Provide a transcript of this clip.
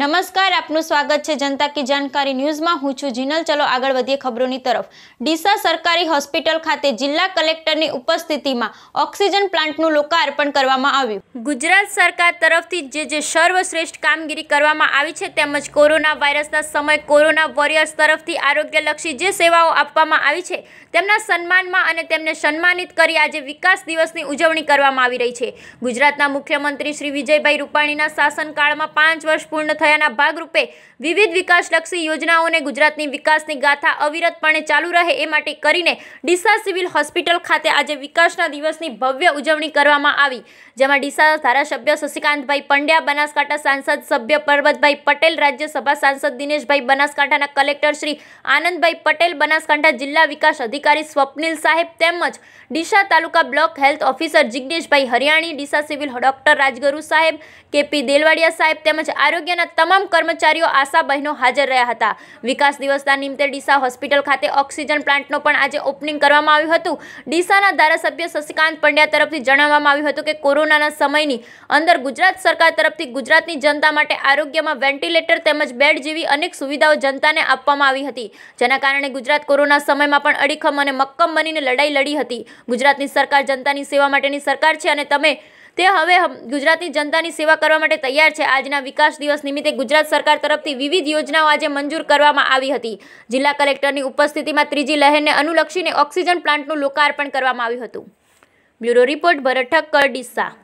નમસ્કાર આપનું સ્વાગત છે જનતા કી જાણકારી ન્યૂઝમાં હું છું જીનલ ચલો આગળ વધીએ ખબરોની તરફ ડીસા સરકારી હોસ્પિટલ ખાતે જિલ્લા કલેક્ટરની ઉપસ્થિતિમાં ઓક્સિજન પ્લાન્ટનું લોકાર્પણ કરવામાં આવ્યું ગુજરાત સરકાર તરફથી જે જે સર્વશ્રેષ્ઠ કામગીરી કરવામાં આવી છે તેમજ કોરોના વાયરસના સમય કોરોના વોરિયર્સ તરફથી આરોગ્યલક્ષી જે સેવાઓ આપવામાં આવી છે તેમના સન્માનમાં અને તેમને સન્માનિત કરી આજે વિકાસ દિવસની ઉજવણી કરવામાં આવી રહી છે ગુજરાતના મુખ્યમંત્રી શ્રી વિજયભાઈ રૂપાણીના શાસનકાળમાં પાંચ વર્ષ પૂર્ણ થયાના ભાગરૂપે વિવિધ વિકાસલક્ષી યોજનાઓને ગુજરાતની વિકાસની ગાથા અવિરતપણે ચાલુ રહે એ માટે કરીને ડીસા સિવિલ હોસ્પિટલ ખાતે આજે વિકાસના દિવસની ભવ્ય ઉજવણી કરવામાં આવી જેમાં ડીસા ધારાસભ્ય શશિકાંતભાઈ પંડ્યા બનાસકાંઠા સાંસદ સભ્ય પરબતભાઈ પટેલ રાજ્યસભા સાંસદ દિનેશભાઈ બનાસકાંઠાના કલેક્ટર શ્રી આનંદભાઈ પટેલ બનાસકાંઠા જિલ્લા વિકાસ અધિકારી સ્વપ્નિલ સાહેબ તેમજ Deesa taluka block health officer Jigneshbhai Hariyani Deesa civil doctor Rajguru સાહેબ કેપી દેલવાડિયા સાહેબ તેમજ આરોગ્યના તમામ કર્મચારીઓ આશા બહેનો હાજર રહ્યા હતા વિકાસ દિવસના નિમિત્તે ડીસા હોસ્પિટલ ખાતે ઓક્સિજન પ્લાન્ટનો પણ આજે ઓપનિંગ કરવામાં આવ્યું હતું ડીસાના ધારાસભ્ય શશિકાંત પંડ્યા તરફથી જણાવવામાં આવ્યું હતું કે કોરોનાના સમયની અંદર ગુજરાત સરકાર તરફથી ગુજરાતની જનતા માટે આરોગ્યમાં વેન્ટિલેટર તેમજ બેડ જેવી અનેક સુવિધાઓ જનતાને આપવામાં આવી હતી જેના કારણે ગુજરાત કોરોના સમયમાં પણ અડીખમ અને મક્કમ બનીને લડાઈ લડી હતી ગુજરાતની સરકાર જનતાની સેવા માટેની સરકાર છે અને તમે તે હવે ગુજરાતની જનતાની સેવા કરવા માટે તૈયાર છે આજના વિકાસ દિવસ નિમિત્તે ગુજરાત સરકાર તરફથી વિવિધ યોજનાઓ આજે મંજૂર કરવામાં આવી હતી જિલ્લા કલેક્ટરની ઉપસ્થિતિમાં ત્રીજી લહેરને અનુલક્ષીને ઓક્સિજન પ્લાન્ટનું લોકાર્પણ કરવામાં આવ્યું હતું બ્યુરો રિપોર્ટ ભરત ઠક્કર